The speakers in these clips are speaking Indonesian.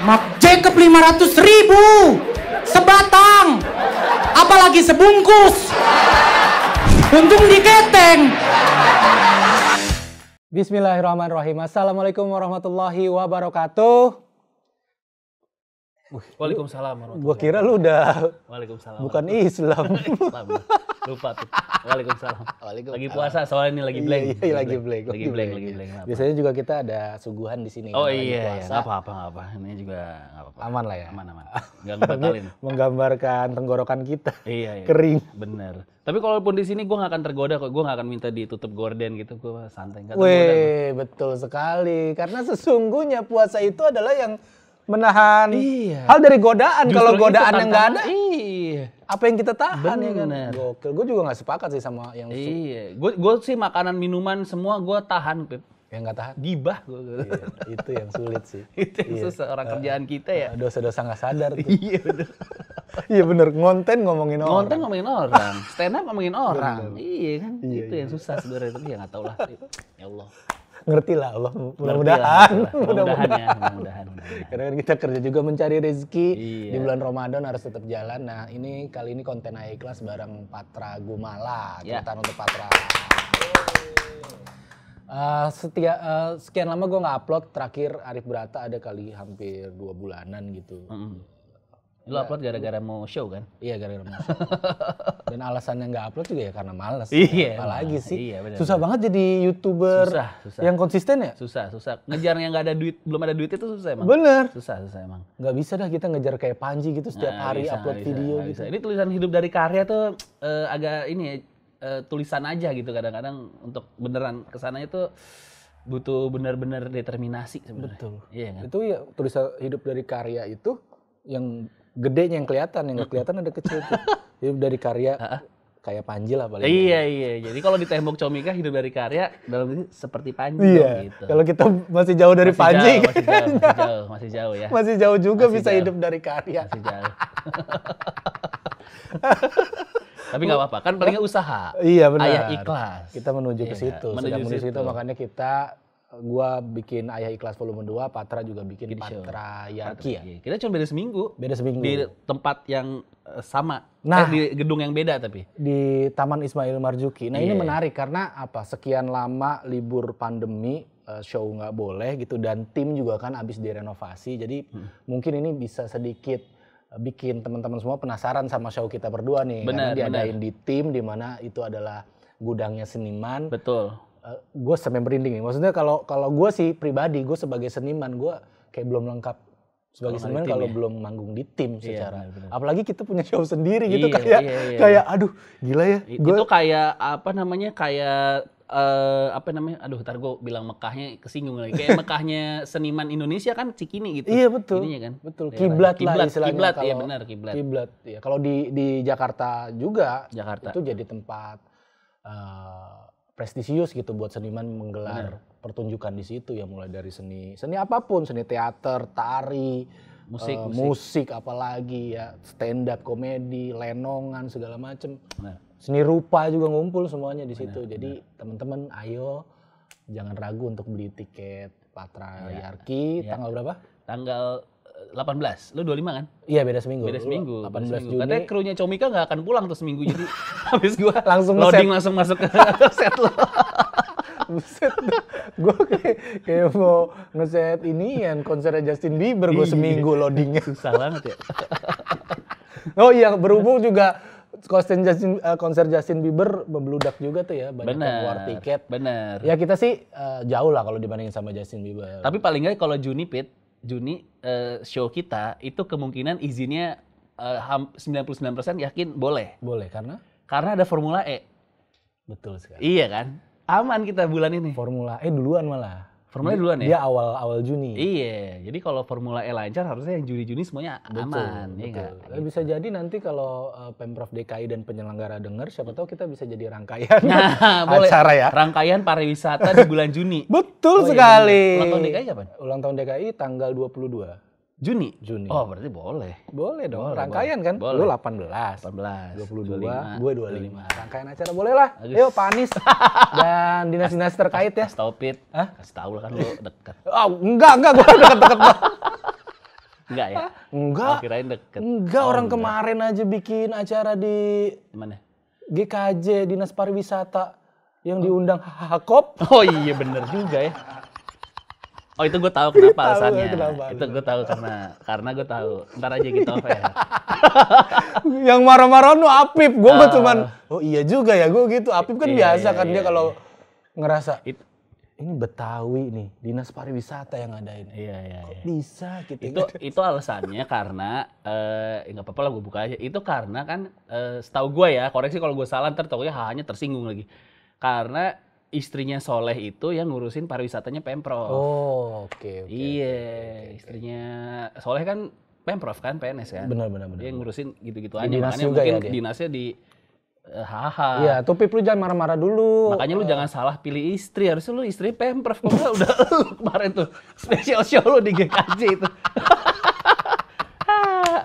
Mak Jacob 500 ribu sebatang apalagi sebungkus untung diketeng Bismillahirrahmanirrahim Assalamualaikum warahmatullahi wabarakatuh Waalaikumsalam. Gua kira lu udah. Waalaikumsalam. Bukan Islam. Islam. Lupa tuh. Waalaikumsalam. Waalaikumsalam. Lagi puasa soalnya ini lagi blank. Iya, iya lagi blank. Lagi blank, lagi blank. Biasanya juga kita ada suguhan di sini. Oh kan, iya, iya. apa-apa, apa. Ini juga enggak apa-apa. Aman lah ya. Aman, aman. Enggak ngebatalin. Menggambarkan tenggorokan kita. Iya, iya. Kering. Bener. Tapi kalaupun di sini gue gak akan tergoda kok, gue gak akan minta ditutup gorden gitu, gue santai. Gak tergoda. Weh, betul sekali. Karena sesungguhnya puasa itu adalah yang menahan iya. hal dari godaan. Kalau godaan yang nggak ada, iya. apa yang kita tahan Bener. ya kan? Gokil. Gue juga nggak sepakat sih sama yang. Iya. Gue gue sih makanan minuman semua gue tahan, Pip. Yang nggak tahan? Gibah gue. Iya, itu yang sulit sih. itu yang iya. susah orang uh, kerjaan kita ya. Ah, dosa-dosa nggak sadar. Tuh. iya bener. iya bener. Ngonten ngomongin orang. Ngonten ngomongin orang. Stand up ngomongin orang. Bener. Iya kan. Iya, itu iya. yang susah sebenarnya. Tapi ya nggak tau lah. ya Allah ngerti lah Allah ya, mudah-mudahan mudah-mudahan karena kan kita kerja juga mencari rezeki iya. di bulan Ramadan harus tetap jalan nah ini kali ini konten naik kelas bareng Patra Gumala yeah. kita untuk Patra Uh, setia, uh, sekian lama gue nggak upload terakhir Arif Berata ada kali hampir dua bulanan gitu. Mm -hmm Lu gak. upload gara-gara mau show kan? Iya gara-gara mau show. Dan alasannya nggak upload juga ya karena males. Iya. Apalagi nah, sih. Iya, bener, susah bener. banget jadi youtuber susah, susah. yang konsisten ya. Susah, susah. Ngejar yang nggak ada duit, belum ada duit itu susah emang. Bener. Susah, susah emang. Nggak bisa dah kita ngejar kayak Panji gitu nah, setiap nah, hari bisa, upload bisa, video gitu. bisa. Ini tulisan hidup dari karya tuh uh, agak ini ya, uh, tulisan aja gitu kadang-kadang untuk beneran kesana itu butuh benar-benar determinasi sebenarnya. Betul. Iya kan? Itu ya tulisan hidup dari karya itu yang gedenya yang kelihatan, yang nggak kelihatan ada kecil tuh. Hidup dari karya kayak Panji lah paling. Iya gitu. iya. Jadi kalau di tembok Comika hidup dari karya dalam ini seperti Panji iya. gitu. Kalau kita masih jauh dari masih Panji jauh, kan. Masih jauh, masih jauh, masih jauh ya. Masih jauh juga masih bisa jauh. hidup dari karya. Masih jauh. Tapi nggak apa-apa, kan palingnya usaha. Iya benar. Ayah ikhlas. Kita menuju ke iya, situ, menuju sudah menuju situ makanya kita gua bikin Ayah Ikhlas volume 2, Patra juga bikin Gini Patra Yaki ya. Kita cuma beda seminggu. Beda seminggu. Di tempat yang eh, sama. Eh, nah, eh, di gedung yang beda tapi. Di Taman Ismail Marzuki. Nah, yeah. ini iya. menarik karena apa? Sekian lama libur pandemi, eh, show nggak boleh gitu dan tim juga kan habis direnovasi. Jadi hmm. mungkin ini bisa sedikit bikin teman-teman semua penasaran sama show kita berdua nih. Benar, karena diadain benar. di tim di mana itu adalah gudangnya seniman. Betul Eh, gue sampai merinding nih. Ya. Maksudnya kalau kalau gue sih pribadi, gue sebagai seniman, gue kayak belum lengkap sebagai seniman kalau ya? belum manggung di tim iya, secara bener, apalagi kita punya show sendiri gitu iya, kayak iya, iya. kayak aduh gila ya gua... itu kayak apa namanya kayak uh, apa namanya aduh ntar gue bilang Mekahnya kesinggung lagi kayak Mekahnya seniman Indonesia kan Cikini gitu iya betul Ininya kan betul kiblat, kiblat lah istilahnya kiblat iya, kalau, ya benar kiblat kiblat ya kalau di di Jakarta juga Jakarta itu jadi tempat eh, prestisius gitu buat seniman menggelar Bener. pertunjukan di situ ya mulai dari seni seni apapun seni teater tari musik uh, musik. musik apalagi ya stand up komedi lenongan segala macem Bener. seni rupa juga ngumpul semuanya di situ Bener. jadi teman-teman ayo jangan ragu untuk beli tiket Patra ya. Yarki ya. tanggal berapa tanggal delapan belas, Lu dua lima kan? Iya, beda seminggu. Beda seminggu. 18 beda seminggu. Juni. Katanya krunya Comika gak akan pulang tuh seminggu. Jadi habis gua langsung loading set. langsung masuk ke set lo. Buset, gue kayak, kayak mau ngeset ini yang konser Justin Bieber gua iya. seminggu loadingnya. Susah banget ya. oh iya, berhubung juga konser Justin uh, konser Justin Bieber membludak juga tuh ya banyak yang keluar tiket. Bener. Ya kita sih uh, jauh lah kalau dibandingin sama Justin Bieber. Tapi paling nggak kalau Juni Pit Juni uh, show kita itu kemungkinan izinnya eh, uh, 99% yakin boleh. Boleh karena karena ada formula E. Betul sekali. Iya kan? Aman kita bulan ini. Formula E duluan malah. Formula e dulu duluan ya? Dia awal awal Juni. Iya, jadi kalau Formula E lancar harusnya yang Juni-Juni semuanya betul, aman. Betul. Iya ya nah, gitu. Bisa jadi nanti kalau eh, Pemprov DKI dan penyelenggara dengar, siapa tahu kita bisa jadi rangkaian nah, boleh. acara ya. Rangkaian pariwisata di bulan Juni. betul oh, iya, sekali. Iya, iya, ulang tahun DKI kapan? Ulang tahun DKI tanggal 22. Juni. Juni. Oh, berarti boleh. Boleh dong. Boleh, Rangkaian boleh. kan? Boleh. Lu 18. 18. 22, 25, gue 25. 25. Rangkaian acara boleh lah. Ayo Pak dan dinas-dinas terkait ya. Stop it. Hah? Kasih tahu lah kan lu dekat. Oh, enggak, enggak. Gue dekat-dekat dekat Enggak ya? Enggak. Oh, kirain dekat. Enggak, oh, orang enggak. kemarin aja bikin acara di... Mana? GKJ, Dinas Pariwisata. Yang oh. diundang Hakop. Oh iya bener juga ya. Oh itu gue tahu kenapa alasannya. itu gue tahu karena karena gue tahu. Ntar aja gitu, off ya. yang marah-marah nu Apip, gue uh. Ah. cuman oh iya juga ya gue gitu. Apip kan iya, biasa iya, kan iya, dia kalau iya. ngerasa It, ini Betawi nih dinas pariwisata yang ngadain. Iya iya. Kok iya. bisa gitu? Itu kan? itu alasannya karena eh ya nggak apa-apa lah gue buka aja. Itu karena kan eh, setahu gue ya koreksi kalau gue salah ntar tau ya hanya tersinggung lagi. Karena istrinya Soleh itu yang ngurusin pariwisatanya Pemprov. Oh, oke okay, Okay, iya, okay, okay, istrinya Soleh kan Pemprov kan PNS kan. Benar benar benar. Dia ngurusin gitu-gitu aja. Dinas Makanya juga mungkin ya dia. dinasnya di uh, Iya, tapi lu jangan marah-marah dulu. Makanya lu jangan salah pilih istri. Harusnya lu istri Pemprov. Kok udah lu kemarin tuh special show lu di GKJ itu.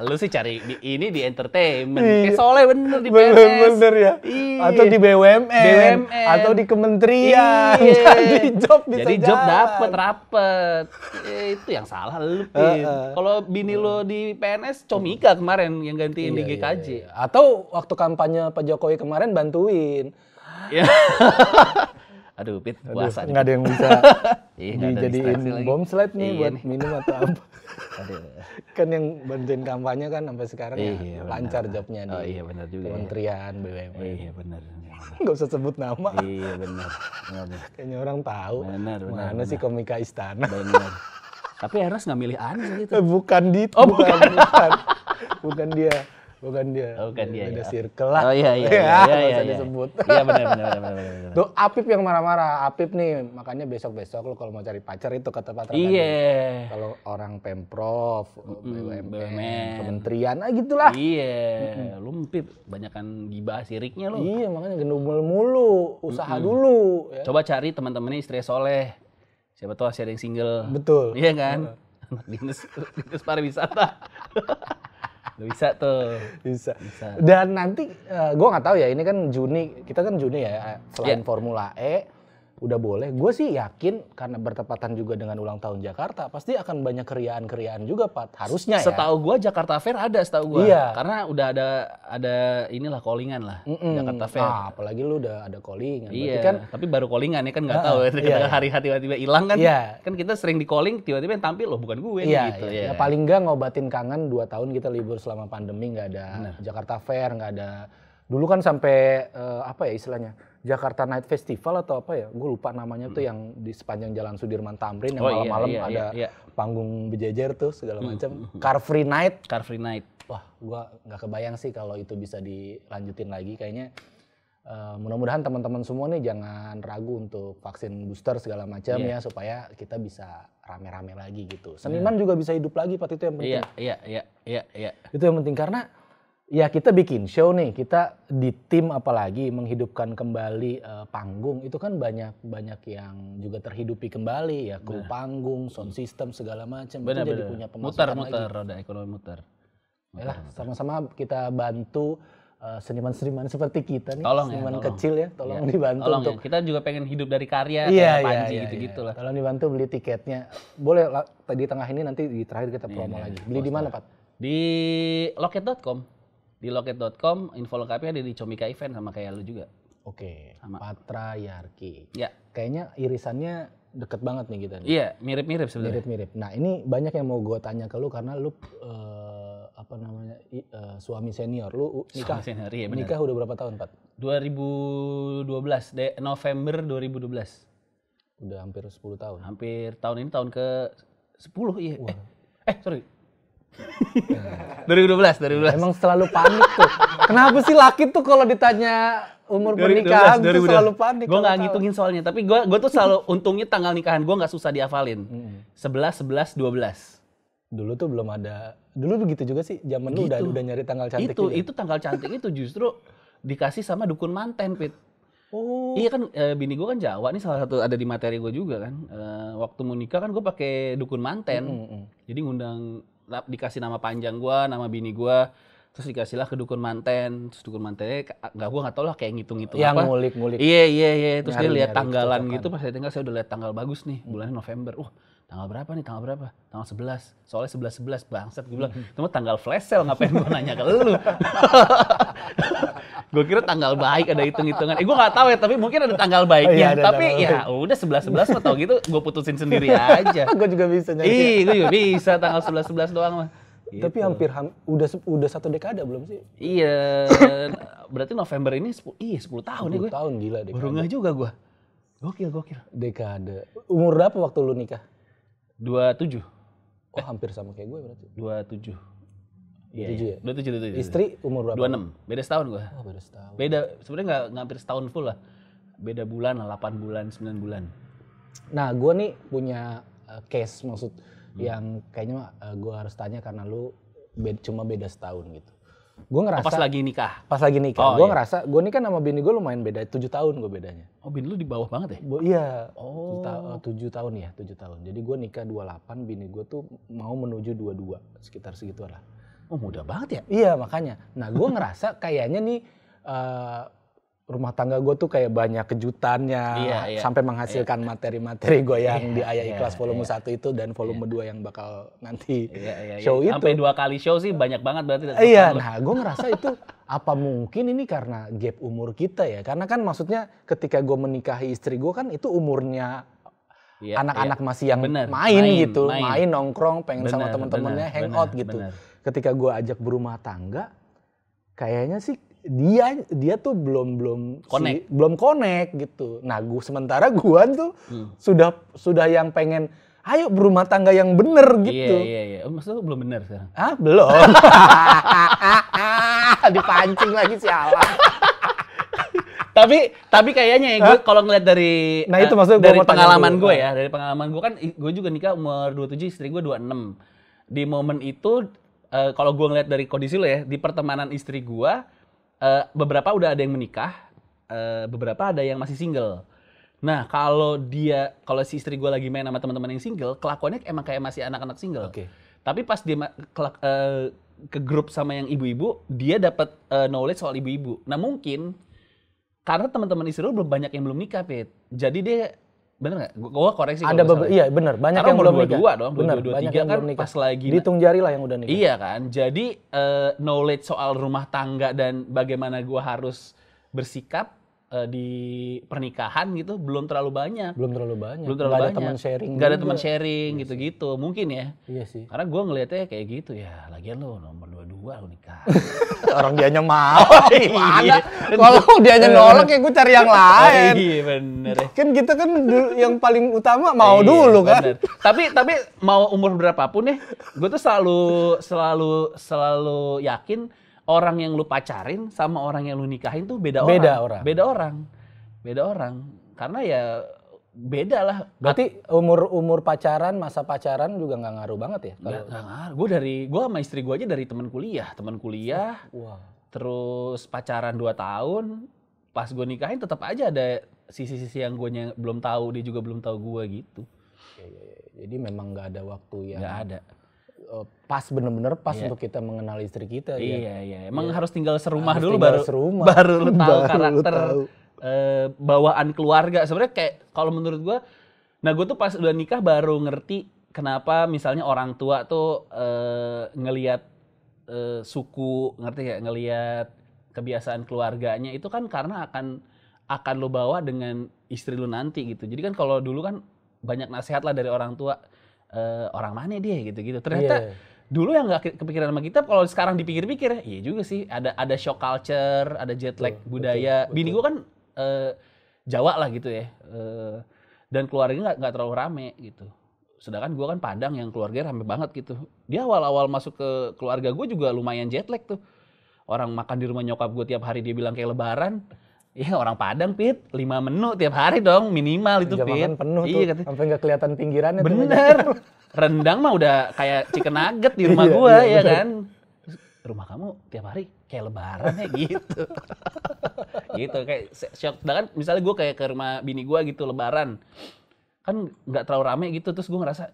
lu sih cari di, ini di entertainment. Iya. Kayak soleh bener di PNS. Bener, bener ya. Iyi. Atau di BUMN. BUMN. Atau di kementerian. Iya. Jadi job bisa Jadi job jalan. dapet, rapet. Ya, itu yang salah lu, Uh, uh. Kalau bini uh. lo di PNS, Comika kemarin yang gantiin iyi, di iya, iya, GKJ. Iyi. Atau waktu kampanye Pak Jokowi kemarin bantuin. Iya. aduh pit puasa nggak ada yang bisa dijadiin bom slide nih iya buat minum atau apa kan yang bantuin kampanye kan sampai sekarang ya, iya, ya lancar bener. jobnya oh, iya, bener juga, ya. kementerian iya. BUMN iya benar nggak usah sebut nama iya benar kayaknya orang tahu benar, benar, mana sih komika istana benar tapi harus nggak milih Anies gitu bukan di oh, bukan bukan, bukan dia Bukan dia. Oh, bukan dia. Beda ya. circle lah. Oh iya iya. iya, iya, iya, iya. disebut. Iya benar benar benar benar. Tuh Apip yang marah-marah. Apip nih makanya besok-besok lo kalau mau cari pacar itu kata Patra Iya. Kalau orang Pemprov, BUMN, BUMN, kementerian, ah gitulah. Iya. Lu mpip, banyakan gibah siriknya lu. Iya, makanya gendumul mulu, usaha dulu ya. Coba cari teman-temannya istri soleh. Siapa tuh sharing single. Betul. Iya kan? Anak iya. dinas, dinas pariwisata. bisa tuh. Bisa. bisa. Dan nanti uh, eh, gue nggak tahu ya ini kan Juni kita kan Juni ya eh, selain yeah. Formula E udah boleh. Gue sih yakin karena bertepatan juga dengan ulang tahun Jakarta, pasti akan banyak keriaan-keriaan juga, Pak. Harusnya setahu ya. Setahu gue Jakarta Fair ada, setahu gue. Iya. Karena udah ada ada inilah callingan lah mm -mm. Jakarta Fair. Ah, apalagi lu udah ada callingan. Iya. Berarti kan, tapi baru callingan ya kan nggak uh, tahu. Iya, Ketika iya. hari hati tiba-tiba hilang kan. Iya. Kan kita sering di calling tiba-tiba yang tampil loh bukan gue iya, gitu. Iya. Ya. ya paling nggak ngobatin kangen dua tahun kita libur selama pandemi nggak ada Bener. Jakarta Fair, nggak ada. Dulu kan sampai uh, apa ya istilahnya? Jakarta Night Festival atau apa ya, gue lupa namanya hmm. tuh yang di sepanjang Jalan Sudirman Tamrin yang oh, iya, malam-malam iya, iya, ada iya, iya. panggung bejajar tuh segala hmm, macam. Hmm, hmm. Car Free Night. Car Free Night. Wah, gue nggak kebayang sih kalau itu bisa dilanjutin lagi. Kayaknya uh, mudah-mudahan teman-teman semua nih jangan ragu untuk vaksin booster segala macam yeah. ya supaya kita bisa rame-rame lagi gitu. Iya. Seniman yeah. juga bisa hidup lagi, Pak itu yang iya, penting. Iya, iya, iya, iya. Itu yang penting karena ya kita bikin show nih kita di tim apalagi menghidupkan kembali uh, panggung itu kan banyak banyak yang juga terhidupi kembali ya kru bener. panggung sound system segala macam itu bener. jadi punya pemasukan muter roda ekonomi muter, ya muter ya sama-sama kita bantu eh, seniman-seniman seperti kita nih tolong ya, seniman ya, tolong. kecil ya tolong ya. dibantu tolong untuk ya. kita juga pengen hidup dari karya iya, kayak iya, panji iya, iya, gitu-gitu iya. tolong dibantu beli tiketnya boleh lah, di tengah ini nanti di terakhir kita iya, promo ya, lagi iya. beli di mana pak di loket.com di loket.com info lengkapnya ada di Comika Event sama kayak lu juga. Oke. Okay. Sama. Patra Yarki. Ya. Kayaknya irisannya deket banget nih kita. Nih. Iya, mirip-mirip sebenarnya. Mirip-mirip. Nah, ini banyak yang mau gue tanya ke lu karena lu uh, apa namanya uh, suami senior. Lu nikah. Suami senior, iya benar. Nikah udah berapa tahun, Pat? 2012, de November 2012. Udah hampir 10 tahun. Hampir tahun ini tahun ke 10 iya. Wah. Eh, eh, sorry, dari 2012, 2012. Emang selalu panik tuh. Kenapa sih laki tuh kalau ditanya umur pernikahan tuh selalu panik? Gue nggak ngitungin soalnya, tapi gue gue tuh selalu untungnya tanggal nikahan gue nggak susah dihafalin. sebelas, dua belas. Dulu tuh belum ada. Dulu begitu juga sih. Zaman gitu. lu udah udah nyari tanggal cantik. Itu gitu. itu tanggal cantik itu justru dikasih sama dukun manten, Pit. Oh. Iya kan e, bini gue kan Jawa nih salah satu ada di materi gue juga kan. E, waktu mau nikah kan gue pakai dukun manten. Mm -hmm. Jadi ngundang dikasih nama panjang gue nama bini gue terus dikasihlah ke dukun manten terus dukun mantennya nggak gue nggak tau lah kayak ngitung-ngitung yang apa ngulik ngulik iya iya iya terus nyari, dia lihat tanggalan cocokan. gitu pas saya tinggal saya udah lihat tanggal bagus nih hmm. bulan November uh, tanggal berapa nih tanggal berapa tanggal 11 soalnya sebelas sebelas bangsat gue bilang hmm. cuma tanggal flash sale ngapain gue nanya ke lu gue kira tanggal baik ada hitung-hitungan. Eh gue nggak tahu ya, tapi mungkin ada tanggal baiknya. Oh, tapi ya udah sebelas sebelas atau gitu, gue putusin sendiri aja. gue juga bisa nyari. Ih, gue juga bisa tanggal sebelas sebelas doang mah. Gitu. Tapi hampir ham, udah udah satu dekade belum sih? Iya. berarti November ini sepuluh tahun 10 ya gue. tahun gila dekade. Baru nggak juga gue. Gokil, gokil. Dekade. Umur berapa waktu lu nikah? dua tujuh Oh, eh. hampir sama kayak gue berarti. Dua tujuh. Iya, iya. ya? Dua tujuh, Istri umur berapa? Dua enam. Beda setahun gua. Oh, beda setahun. Beda, sebenarnya nggak hampir setahun full lah. Beda bulan lah, delapan bulan, sembilan bulan. Nah, gue nih punya uh, case maksud hmm. yang kayaknya uh, gua harus tanya karena lu beda, cuma beda setahun gitu. Gue ngerasa oh, pas lagi nikah. Pas lagi nikah. Oh, gue iya. ngerasa gue nih kan sama bini gue lumayan beda, tujuh tahun gue bedanya. Oh, bini lu di bawah banget ya? Bo, iya. Oh. tujuh tahun ya, tujuh tahun. Jadi gue nikah dua delapan, bini gue tuh mau menuju dua dua sekitar segitu lah. Oh mudah banget ya? Iya makanya. Nah gue ngerasa kayaknya nih uh, rumah tangga gue tuh kayak banyak kejutannya iya, iya, sampai menghasilkan materi iya. materi-materi gue yang iya, di Ayah Ikhlas iya, volume iya. itu dan volume iya. yang bakal nanti iya, iya, iya. show sampai itu. Sampai dua kali show sih banyak banget berarti. Iya, nah gue ngerasa itu apa mungkin ini karena gap umur kita ya? Karena kan maksudnya ketika gue menikahi istri gue kan itu umurnya anak-anak iya, iya. masih yang main, main gitu, main. main nongkrong, pengen bener, sama temen-temennya hangout bener, gitu. Bener ketika gue ajak berumah tangga kayaknya sih dia dia tuh belum belum connect. Si, belum connect gitu. Nah, gua sementara gua tuh hmm. sudah sudah yang pengen ayo berumah tangga yang bener iya, gitu. Iya, iya, iya. maksud belum bener sekarang? Ah, belum. Dipancing lagi siapa tapi tapi kayaknya ya gue kalau ngeliat dari nah, itu eh, maksud ya, ah. dari pengalaman gue ya, dari pengalaman gue kan gue juga nikah umur dua tujuh, istri gue enam. Di momen itu uh, kalau gue ngeliat dari kondisi lo ya di pertemanan istri gue uh, beberapa udah ada yang menikah uh, beberapa ada yang masih single nah kalau dia kalau si istri gue lagi main sama teman-teman yang single kelakuannya emang kayak masih anak-anak single okay. tapi pas dia kelak, uh, ke grup sama yang ibu-ibu dia dapat uh, knowledge soal ibu-ibu nah mungkin karena teman-teman istri lo belum banyak yang belum nikah, Pit. Jadi dia Bener gak? Gua koreksi. Ada beberapa, iya bener. Banyak Karena yang belum nikah. Dua dong, bener. Dua tiga kan nikah. pas lagi. Ditung jari lah yang udah nikah. Iya kan. Jadi uh, knowledge soal rumah tangga dan bagaimana gua harus bersikap uh, di pernikahan gitu belum terlalu banyak. Belum terlalu banyak. Belum terlalu gak banyak. ada teman sharing. Gak ada teman sharing iya gitu-gitu. Iya Mungkin ya. Iya sih. Karena gue ngelihatnya kayak gitu ya. Lagian lo nomor dua-dua lo nikah. Orang dianya mau. Oh, iya. Kalau dianya nolak ya gue cari yang oh, lain. Oh, iya bener. Ya. Kan kita kan yang paling utama mau iya, dulu kan. Bener. Tapi tapi mau umur berapapun ya, gue tuh selalu selalu selalu yakin orang yang lu pacarin sama orang yang lu nikahin tuh beda, beda orang. orang. Beda orang. Beda orang. Karena ya beda lah. Berarti umur umur pacaran, masa pacaran juga nggak ngaruh banget ya? Kalau... Gak, ngaruh. Gue dari gue sama istri gue aja dari teman kuliah, teman kuliah. Wow. Terus pacaran 2 tahun, pas gue nikahin tetap aja ada sisi-sisi yang gue belum tahu dia juga belum tahu gue gitu. Iya, iya, iya. Jadi memang nggak ada waktu yang nggak ada uh, pas bener-bener pas yeah. untuk kita mengenal istri kita. Iya ya. iya, emang yeah. harus tinggal serumah harus dulu tinggal baru serumah. baru lu tahu baru karakter tahu. Uh, bawaan keluarga. Sebenarnya kayak kalau menurut gua nah gua tuh pas udah nikah baru ngerti kenapa misalnya orang tua tuh uh, eh, ngelihat uh, suku, ngerti ya, ngelihat kebiasaan keluarganya itu kan karena akan akan lo bawa dengan istri lu nanti gitu. Jadi kan kalau dulu kan banyak nasihat lah dari orang tua uh, orang mana dia gitu-gitu. Ternyata yeah. dulu yang nggak kepikiran sama kita, kalau sekarang dipikir-pikir, iya juga sih. Ada ada shock culture, ada jet lag betul, budaya. Betul, betul. Bini gue kan uh, Jawa lah gitu ya, uh, dan keluarganya nggak terlalu rame gitu. Sedangkan gue kan Padang yang keluarga rame banget gitu. Dia awal-awal masuk ke keluarga gue juga lumayan jet lag tuh. Orang makan di rumah nyokap gue tiap hari dia bilang kayak lebaran. Iya orang Padang Pit, lima menu tiap hari dong minimal itu Jam Pit. penuh iya, tuh, katanya. Gitu. sampai nggak kelihatan pinggirannya. Bener, rendang mah udah kayak chicken nugget di iya, rumah iya, gua iya, ya bener. kan. Rumah kamu tiap hari kayak lebaran ya gitu. gitu kayak shock. Nah kan misalnya gua kayak ke rumah bini gua gitu lebaran, kan nggak terlalu rame gitu, terus gua ngerasa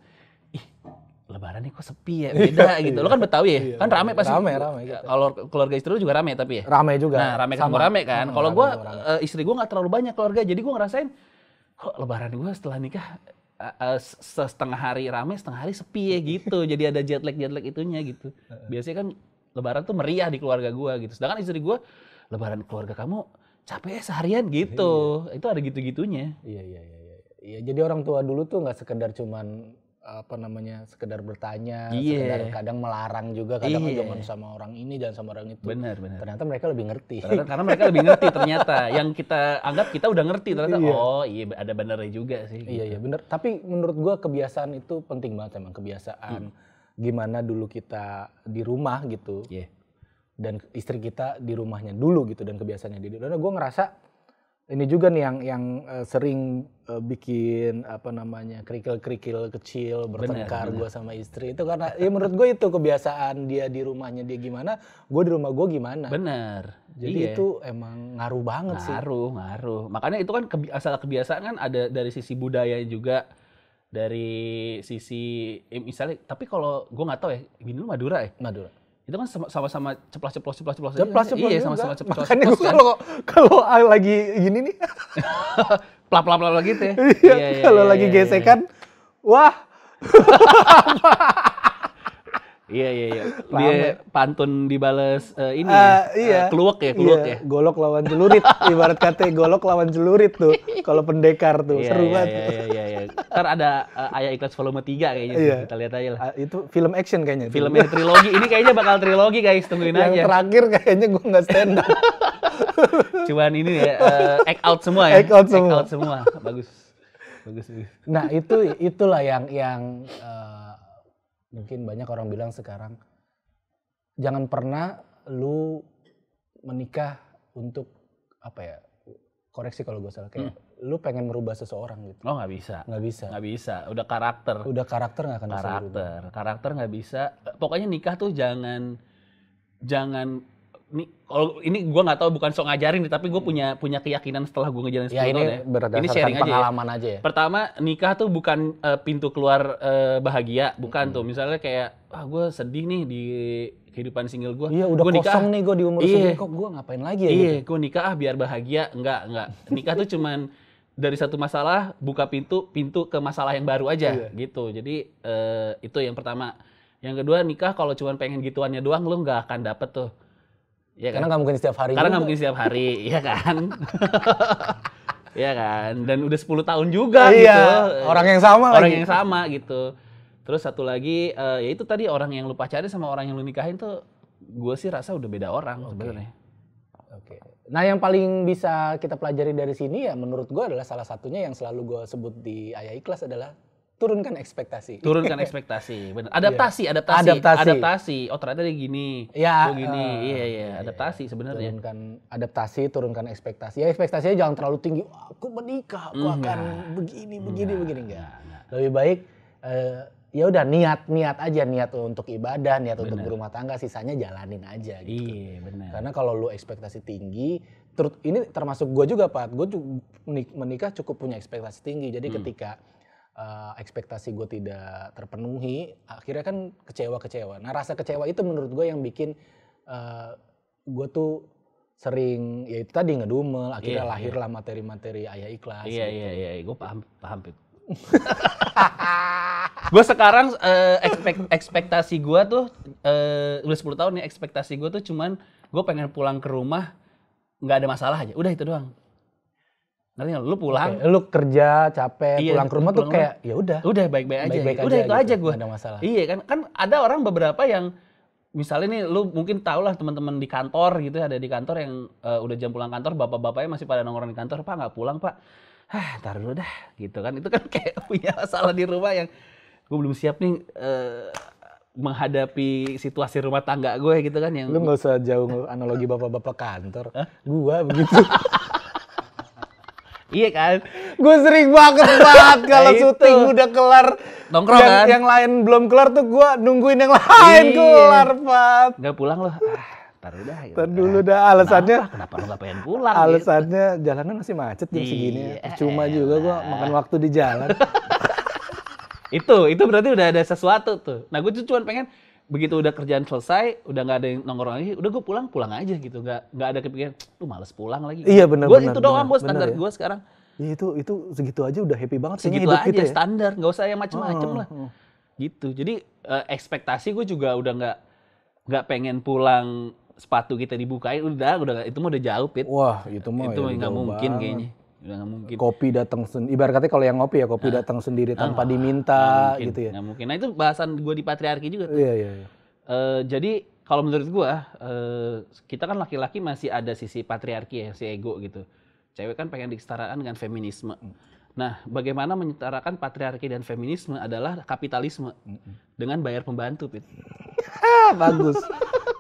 Lebaran nih kok sepi ya, beda iya. gitu. Lo kan Betawi ya, iya, kan rame pasti. Rame, rame. Gitu. Kalau keluarga istri lo juga rame tapi ya? Rame juga. Nah, rame kan rame kan. Kalau gue, uh, eh, istri gue nggak terlalu banyak keluarga, jadi gue ngerasain kok lebaran gue setelah nikah uh, uh, setengah hari rame, setengah hari sepi ya gitu. jadi ada jet lag, jet lag itunya gitu. Biasanya kan lebaran tuh meriah di keluarga gue gitu. Sedangkan istri gue, lebaran keluarga kamu capek ya seharian gitu. Iya. Itu ada gitu-gitunya. Iya, iya, iya. Ya, jadi orang tua dulu tuh nggak sekedar cuman apa namanya sekedar bertanya, yeah. sekedar kadang melarang juga, kadang yeah. jangan sama orang ini, jangan sama orang itu. Benar, benar. Ternyata mereka lebih ngerti. Ternyata, karena mereka lebih ngerti ternyata. Yang kita anggap kita udah ngerti ternyata yeah. oh iya ada benernya juga sih. Iya, iya gitu. yeah, iya benar. Tapi menurut gua kebiasaan itu penting banget emang kebiasaan. Hmm. Gimana dulu kita di rumah gitu. Yeah. Dan istri kita di rumahnya dulu gitu dan kebiasaannya di dulu. Karena gua ngerasa ini juga nih yang yang uh, sering uh, bikin apa namanya kerikil-kerikil kecil bertengkar gue sama istri itu karena ya menurut gue itu kebiasaan dia di rumahnya dia gimana gue di rumah gue gimana bener jadi iya. itu emang ngaruh banget ngaruh, sih ngaruh ngaruh makanya itu kan kebi asal kebiasaan kan ada dari sisi budaya juga dari sisi eh, misalnya tapi kalau gue nggak tahu ya bini lu Madura ya Madura itu kan sama-sama ceplos ceplos ceplos ceplos ceplos ceplos iya, iya sama-sama ceplos makanya gue kan? kalau kalau lagi gini nih plap plap plap gitu ya iya, iya, iya kalau lagi gesekan wah Iya iya iya. Dia pantun dibales uh, ini uh, iya. Uh, keluak ya, keluak iya. ya. Golok lawan celurit ibarat kata golok lawan celurit tuh kalau pendekar tuh iya, seru iya, banget. Iya iya iya iya. Ntar ada uh, Ayah Ikhlas volume 3 kayaknya iya. kita lihat aja lah. Uh, itu film action kayaknya. Film trilogi. ini kayaknya bakal trilogi guys, tungguin Yang aja. Yang terakhir kayaknya gue nggak stand up. Cuman ini ya uh, act out semua ya. Act out semua. Act out semua. bagus. Bagus. bagus. Nah, itu itulah yang yang uh, Mungkin banyak orang bilang sekarang jangan pernah lu menikah untuk apa ya? Koreksi kalau gue salah kayak hmm. lu pengen merubah seseorang gitu. Oh nggak bisa. Nggak bisa. Nggak bisa. Udah karakter. Udah karakter nggak akan karakter. bisa. Karakter. Karakter nggak bisa. Pokoknya nikah tuh jangan jangan ini kalau ini gue nggak tahu bukan sok ngajarin tapi gue punya punya keyakinan setelah gue ngejalanin ya, ya, ini ya. ini sharing pengalaman aja ya. aja ya. Pertama nikah tuh bukan uh, pintu keluar uh, bahagia, bukan hmm. tuh. Misalnya kayak ah gue sedih nih di kehidupan single gue. Iya udah gua nikah, kosong nih gue di umur iya. kok gue ngapain lagi ya? Iya gitu. gue nikah ah biar bahagia, enggak enggak. Nikah tuh cuman dari satu masalah buka pintu pintu ke masalah yang baru aja iya. gitu. Jadi uh, itu yang pertama. Yang kedua nikah kalau cuman pengen gituannya doang lu nggak akan dapet tuh Ya kan? Karena nggak mungkin setiap hari. Karena nggak mungkin setiap hari, ya kan? ya kan? Dan udah 10 tahun juga iya, gitu. Orang yang sama orang lagi. yang sama gitu. Terus satu lagi, uh, ya itu tadi orang yang lu pacari sama orang yang lu nikahin tuh gue sih rasa udah beda orang okay. sebenarnya. Oke. Okay. Nah yang paling bisa kita pelajari dari sini ya menurut gue adalah salah satunya yang selalu gue sebut di Ayah Ikhlas adalah turunkan ekspektasi. Turunkan ekspektasi. Benar. Iya. Adaptasi, yeah. adaptasi, adaptasi. Adaptasi. Oh, ternyata dia gini. Iya. Yeah. Oh, eh, gini. Uh, iya, iya, adaptasi sebenarnya. Turunkan adaptasi, turunkan ekspektasi. Ya, ekspektasinya jangan terlalu tinggi. Aku menikah, aku hmm, akan begini, begini, begini enggak. enggak. Lebih baik uh, ya udah niat niat aja niat untuk ibadah niat bener. untuk berumah tangga sisanya jalanin aja gitu iya benar karena kalau lu ekspektasi tinggi ter ini termasuk gua juga pak gue menikah cukup punya ekspektasi tinggi jadi hmm. ketika uh, ekspektasi gue tidak terpenuhi, akhirnya kan kecewa-kecewa. Nah rasa kecewa itu menurut gue yang bikin uh, eh, gue tuh sering ya itu tadi ngedumel akhirnya yeah, iya. lahirlah yeah. materi-materi ayah ikhlas iya gitu. iya iya, iya. gue paham paham gue sekarang uh, ekspek, ekspektasi gue tuh uh, udah 10 tahun nih ekspektasi gue tuh cuman gue pengen pulang ke rumah nggak ada masalah aja udah itu doang Nanti lu pulang, okay. lu kerja capek, iya, pulang ke rumah tuh kayak ya udah. Udah baik-baik aja. Baik -baik udah aja, itu gitu. aja gua. ada masalah. Iya kan? Kan ada orang beberapa yang misalnya nih lu mungkin tau lah teman-teman di kantor gitu ya, ada di kantor yang uh, udah jam pulang kantor bapak-bapaknya masih pada nongkrong di kantor pak nggak pulang pak ah taruh dulu dah gitu kan itu kan kayak punya masalah di rumah yang gue belum siap nih uh, menghadapi situasi rumah tangga gue gitu kan yang lu nggak usah jauh analogi bapak-bapak kantor gue begitu Iya kan? Gue sering banget banget nah kalau syuting udah kelar Nongkrong kan? yang lain belum kelar tuh gue nungguin yang lain iya. kelar, Pat. Gak pulang loh. Ah, Ntar udah. Ya ntar dulu dah alasannya. Kenapa, kenapa gak pengen pulang? Gitu? Alasannya gitu. jalanan masih macet jam iya. segini. Cuma juga gue nah. makan waktu di jalan. itu, itu berarti udah ada sesuatu tuh. Nah gue cuma pengen begitu udah kerjaan selesai, udah nggak ada yang nongkrong lagi, udah gue pulang pulang aja gitu, nggak nggak ada kepikiran, tuh males pulang lagi. Iya benar. Gue itu doang gue standar ya? gue sekarang. Ya, itu itu segitu aja udah happy banget. Segitu hidup aja kita ya? standar, nggak usah yang macem-macem oh, lah. Oh. Gitu. Jadi eh, ekspektasi gue juga udah nggak nggak pengen pulang sepatu kita dibukain udah udah itu mah udah jauh pit wah itu mah itu ya, nggak mungkin banget. kayaknya udah nggak mungkin kopi datang sendiri ibarat kata kalau yang ngopi ya kopi nah, datang sendiri ah, tanpa nah, diminta mungkin, gitu ya nggak mungkin nah itu bahasan gue di patriarki juga tuh iya, iya, iya. Uh, jadi kalau menurut gue uh, kita kan laki-laki masih ada sisi patriarki ya si ego gitu cewek kan pengen disetaraan dengan feminisme nah bagaimana menyetarakan patriarki dan feminisme adalah kapitalisme dengan bayar pembantu pit bagus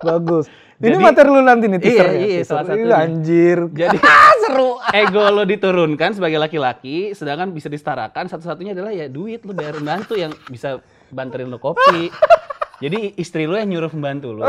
Bagus. Jadi, ini materi lu nanti nih iya, teaser ya, iya, iya, salah satu anjir. Jadi ah, seru. Ego lo diturunkan sebagai laki-laki, sedangkan bisa disetarakan satu-satunya adalah ya duit lu bayar bantu yang bisa banterin lo kopi. Jadi istri lu yang nyuruh membantu lu.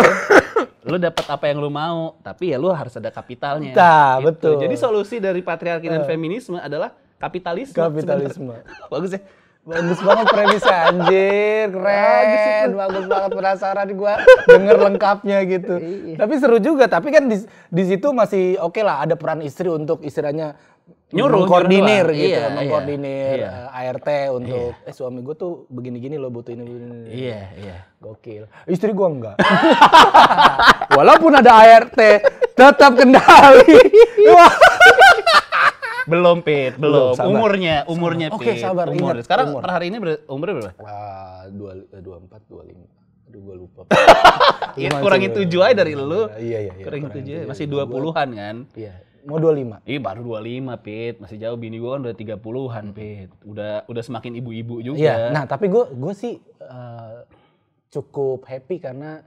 lu dapat apa yang lu mau, tapi ya lu harus ada kapitalnya. Nah, gitu. betul. Jadi solusi dari patriarki dan eh. feminisme adalah kapitalisme. Kapitalisme. Bagus ya. Bagus banget premis anjir, keren. Bagus banget penasaran gua denger lengkapnya gitu. Iya. tapi seru juga, tapi kan di, di situ masih oke okay lah ada peran istri untuk istilahnya nyuruh koordinir gitu, iya, iya, mengkoordinir iya. Eh, ART untuk iya. eh suami gue tuh begini-gini loh butuh ini begini. Iya, iya. Gokil. Istri gue enggak. Walaupun ada ART, tetap kendali. Belum Pit, belum. belum sabar. umurnya, umurnya Pit. Oke, okay, sabar. Umur. Ingat, Sekarang umur. per hari ini ber umurnya berapa? dua, eh, dua empat, dua lima. Aduh, gue lupa. ya, iya, kurangin tujuh aja dari lu. Iya, iya, iya. iya kurangin tujuh aja. Masih dua puluhan kan? Iya. Mau dua lima Iya baru dua lima Pit, masih jauh bini gue kan udah tiga puluhan Pit. Udah udah semakin ibu-ibu juga. Iya, nah tapi gue gue sih uh, cukup happy karena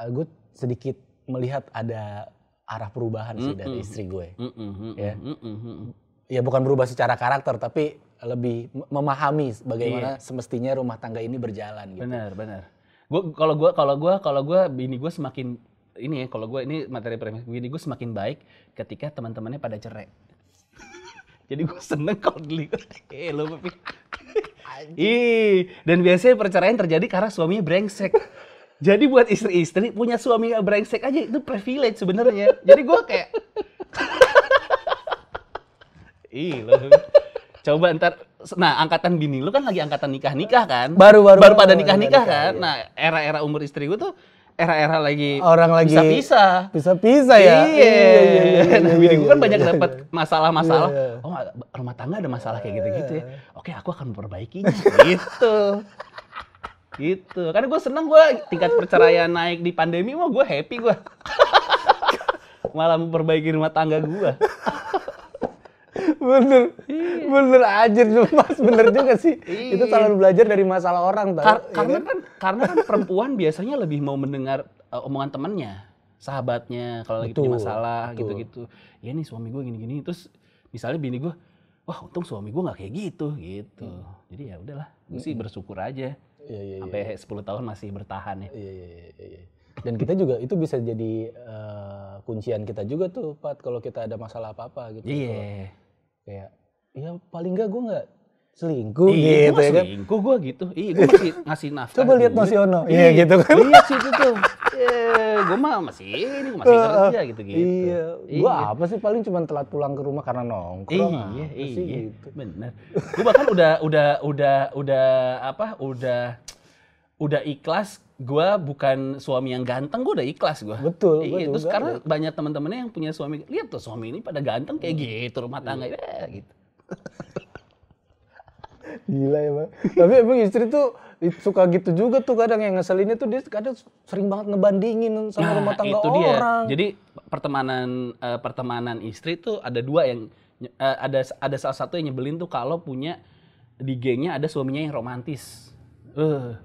uh, eh, gue sedikit melihat ada arah perubahan mm -mm. sih dari istri gue. Mm -hmm. Ya. Mm -hmm ya bukan berubah secara karakter tapi lebih memahami bagaimana yeah. semestinya rumah tangga ini berjalan gitu. Benar, benar. Gua kalau gua kalau gua kalau gua bini gua semakin ini ya, kalau gue ini materi premis bini gue semakin baik ketika teman-temannya pada cerai. Jadi gue seneng kalau di Eh lo papi. Ih, dan biasanya perceraian terjadi karena suaminya brengsek. Jadi buat istri-istri punya suami brengsek aja itu privilege sebenarnya. Jadi gue kayak Ih, lu. Coba ntar, nah angkatan bini lu kan lagi angkatan nikah-nikah kan? Baru baru baru pada nikah-nikah kan? Nikah, Nah era-era umur istri gue tuh era-era lagi orang lagi bisa bisa bisa bisa ya iya iya iya, iya, iya nah, iya, bini gue kan banyak dapat masalah-masalah oh rumah tangga ada masalah kayak gitu-gitu ya oke aku akan memperbaikinya gitu gitu kan gue seneng gue tingkat perceraian naik di pandemi mah gue happy gue malah memperbaiki rumah tangga gue bener iya. bener aja mas bener juga sih iya. itu selalu belajar dari masalah orang tau. Kar iya karena kan? kan karena kan perempuan biasanya lebih mau mendengar uh, omongan temannya sahabatnya kalau lagi punya masalah gitu-gitu ya nih suami gue gini-gini terus misalnya bini gue wah untung suami gue nggak kayak gitu gitu hmm. jadi ya udahlah hmm. sih bersyukur aja iya, iya, iya. sampai iya. 10 tahun masih bertahan ya iya, iya, iya, iya. dan kita juga itu bisa jadi uh, kuncian kita juga tuh Pat kalau kita ada masalah apa-apa gitu iya yeah kayak ya paling enggak gue nggak selingkuh iya, gitu ya kan selingkuh gue gitu iya gue masih ngasih nafkah coba lihat Mas Yono iya, iya gitu kan iya sih itu tuh iya, gue mah masih ini gue masih kerja gitu gitu iya, iya. gue apa sih paling cuma telat pulang ke rumah karena nongkrong iya iya gitu. bener gue bahkan udah udah udah udah apa udah udah ikhlas gue bukan suami yang ganteng, gue udah ikhlas gue. Betul. Iya, terus juga. karena banyak teman-temannya yang punya suami, lihat tuh suami ini pada ganteng kayak hmm. gitu rumah tangga, hmm. ya, gitu. Gila ya bang. Tapi emang istri tuh suka gitu juga tuh kadang yang ngeselinnya tuh dia kadang sering banget ngebandingin sama nah, rumah tangga itu dia. orang. Jadi pertemanan uh, pertemanan istri tuh ada dua yang uh, ada ada salah satu yang nyebelin tuh kalau punya di gengnya ada suaminya yang romantis. Uh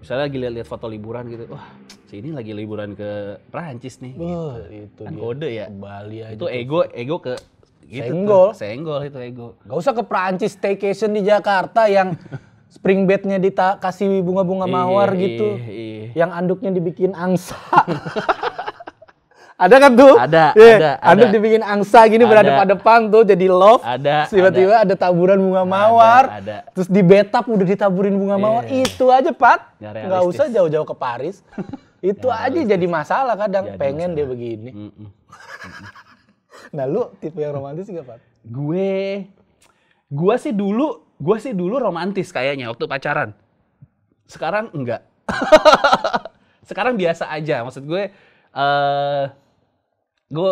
misalnya lagi lihat-lihat foto liburan gitu wah si ini lagi liburan ke Prancis nih oh, gitu. itu kan kode ya ke Bali aja itu ego ego ke gitu senggol tuh. senggol itu ego gak usah ke Prancis staycation di Jakarta yang spring bednya dikasih bunga-bunga mawar iyi, gitu iyi. yang anduknya dibikin angsa Ada kan tuh? Ada, yeah. ada, ada. dibikin angsa gini berhadapan-depan tuh jadi love. Ada. Tiba-tiba ada. ada taburan bunga mawar. Ada, ada. Terus di betap udah ditaburin bunga yeah. mawar. Itu aja, Pat. Nggak, usah jauh-jauh ke Paris. itu Gak aja jadi masalah kadang. Jadi Pengen masalah. dia begini. Mm -mm. nah, lu tipe yang romantis gak, Pat? Gue... Gue sih dulu... Gue sih dulu romantis kayaknya waktu pacaran. Sekarang enggak. Sekarang biasa aja. Maksud gue... uh, gue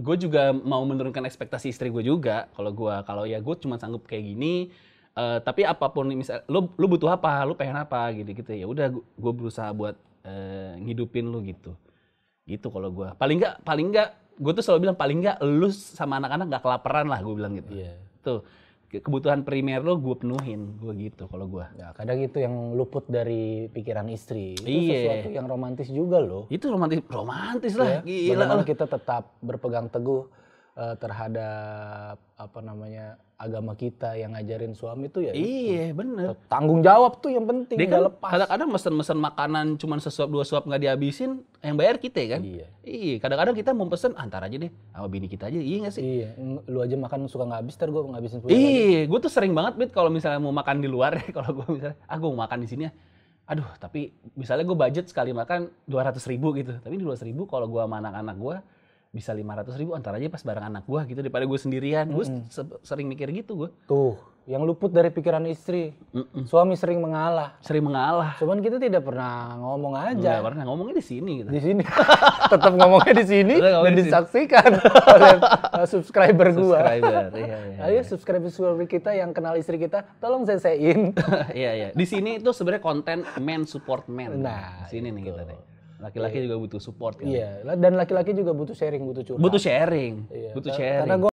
gue juga mau menurunkan ekspektasi istri gue juga kalau gue kalau ya gue cuma sanggup kayak gini uh, tapi apapun misal lu lu butuh apa lo pengen apa gitu gitu ya udah gue berusaha buat uh, ngidupin lo gitu gitu kalau gue paling nggak paling nggak gue tuh selalu bilang paling nggak lu sama anak-anak nggak kelaparan lah gue bilang gitu yeah. tuh kebutuhan primer lo gue penuhin gue gitu kalau gue ya, kadang itu yang luput dari pikiran istri itu Iye. sesuatu yang romantis juga loh itu romantis romantis lah ya, gila kita tetap berpegang teguh uh, terhadap apa namanya agama kita yang ngajarin suami tuh ya, ya iya itu. bener tanggung jawab tuh yang penting dia kan lepas kadang-kadang mesen-mesen makanan cuma sesuap dua suap nggak dihabisin yang bayar kita ya kan iya iya kadang-kadang kita mau pesen antar ah, aja deh sama bini kita aja iya nggak sih iya lu aja makan suka nggak habis ter gue ngabisin iya gue tuh sering banget bit kalau misalnya mau makan di luar ya. kalau gue misalnya ah mau makan di sini ya aduh tapi misalnya gue budget sekali makan dua ratus ribu gitu tapi di dua ribu kalau gue sama anak-anak gue bisa lima ratus ribu antar aja pas bareng anak gue gitu daripada gue sendirian gue mm -hmm. sering mikir gitu gue tuh yang luput dari pikiran istri mm -mm. suami sering mengalah sering mengalah cuman kita tidak pernah ngomong aja Nggak pernah ngomongnya di sini gitu. di sini tetap ngomongnya di sini dan disaksikan oleh eh, subscriber gua subscriber iya, iya, iya, ayo subscriber subscriber kita yang kenal istri kita tolong sensein iya iya di sini itu sebenarnya konten men support men nah di sini itu. nih kita nih Laki-laki iya. juga butuh support kan. Iya, dan laki-laki juga butuh sharing, butuh curhat. Butuh sharing. Iya. Butuh sharing. Karena gue